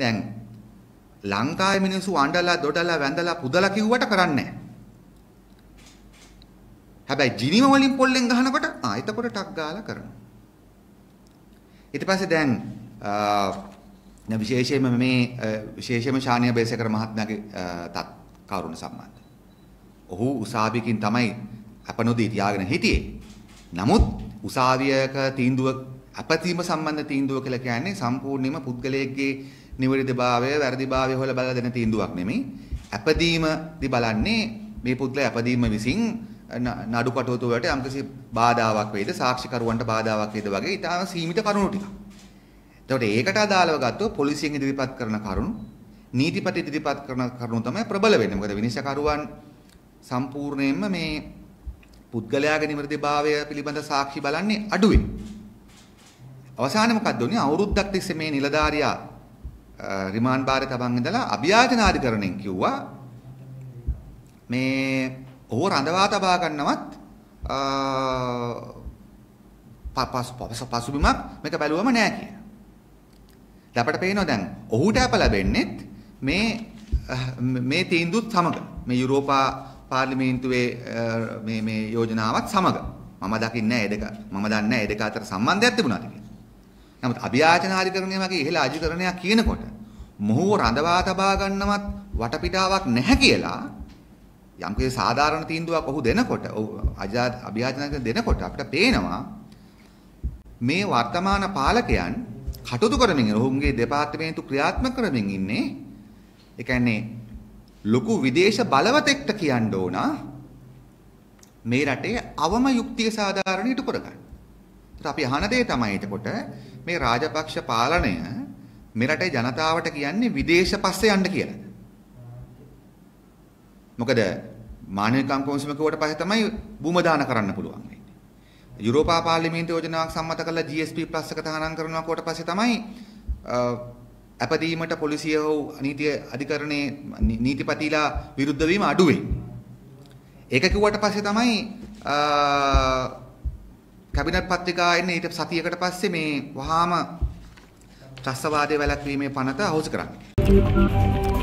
දැන් ලංකාවේ මිනිස්සු අඬලා දොඩලා වැඳලා පුදලා කිව්වට කරන්නේ හැබැයි ජිනීව වලින් පොල්ලෙන් ගහනකොට ආ එතකොට ටක් ගාලා කරනවා. ඊට පස්සේ දැන් විශේෂයෙන්ම මේ විශේෂයෙන්ම ශානීය බේසකර මහත්මයාගේ තත් කරුණ සම්බන්ධ. ඔහු උසාවියකින් තමයි අපනොදී තියාගෙන හිටියේ. නමුත් උසාවියක තීන්දුව අපතීම සම්බන්ධ තීන්දුව කියලා කියන්නේ සම්පූර්ණයෙන්ම පුද්ගලයෙක්ගේ නිවැරදිභාවය වැරදිභාවය හොයලා බලලා දෙන තීන්දුවක් නෙමෙයි. අපදීමදි බලන්නේ මේ පුද්ගලයා අපදීම විසින් නඩුකටයුතු වලට යම්කිසි බාධාවක් වේද සාක්ෂිකරුවන්ට බාධාවක් වේද වගේ ඉතාම සීමිත කරුණු ටිකක්. එතකොට ඒකට අදාළව ගත්තොත් පොලිසියෙන් ඉදිරිපත් කරන කරුණු නීතිපති ඉදිරිපත් කරන කරුණු තමයි ප්‍රබල වෙන්නේ. මොකද විනිශ්චයකරුවන් සම්පූර්ණයෙන්ම මේ පුද්ගලයාගේ නිවැරදිභාවය පිළිබඳ සාක්ෂි බලන්නේ අඩුවෙන්. අවසානයේ මොකක්ද වුනේ? අවුරුද්දක් තිස්සේ මේ නිලධාරියා රිමාන්ඩ් බාරේ තබන් ඉඳලා අභියාචනාධිකරණෙන් කිව්වා මේ ඔහු රඳවා තබා ගන්නවත් පපස් පපස පසුබිමක් මේක බැලුවම නෑ කියලා. දැන් අපට පේනවා දැන් ඔහුට අප ලැබෙන්නේත් මේ මේ තීන්දුවත් සමග මේ යුරෝපා පාර්ලිමේන්තුවේ මේ මේ යෝජනාවත් සමග මම දකින්නේ නැහැ ඒ දෙක. මම දන්නේ නැහැ ඒ දෙක අතර සම්බන්ධයක් තිබුණාද කියලා. නමුත් අභියාචනාධිකරණය වගේ ඉහළ අධිකරණයක් කියනකොට මොහුව රඳවා තබා ගන්නවත් වටපිටාවක් නැහැ කියලා යම්කේ සාධාරණ තීන්දුවක් ඔහු දෙනකොට අභියාචනාධිකරණ දෙනකොට අපිට පේනවා මේ වර්තමාන පාලකයන් කටයුතු කරමින් ඔහුගේ දෙපාර්තමේන්තු ක්‍රියාත්මක කරමින් ඉන්නේ ඒ කියන්නේ ලොකු විදේශ බලවතෙක්ට කියන්න ඕන මේ රටේ අවම යුක්තිය සාධාරණ ඉටු කරගන්න. අපි අහන දේ තමයි එතකොට මේ රාජපක්ෂ පාලනය මෙරටේ ජනතාවට කියන්නේ විදේශ පස්සේ යන්න කියලා. මොකද මානවිකම් කොමිසම කිව්වට පස්සේ තමයි බුම දාන කරන්න පුළුවන් වෙන්නේ. යුරෝපා පාර්ලිමේන්තු යෝජනාවක් සම්මත කරලා GSP+ එක තහනම් කරනවා කොට පස්සේ තමයි අපදීමට පොලිසිය හෝ නීති අධිකරණයේ නීතිපතිලා විරුද්ධ වීම අඩු වෙන්නේ. ඒක කිව්වට පස්සේ තමයි කැබිනට් පත්‍රිකා එන්නේ ඊට සතියකට පස්සේ මේ වහාම ත්‍රස්තවාදය වැළැක්වීමේ පනත අහෝසි කරන්නේ.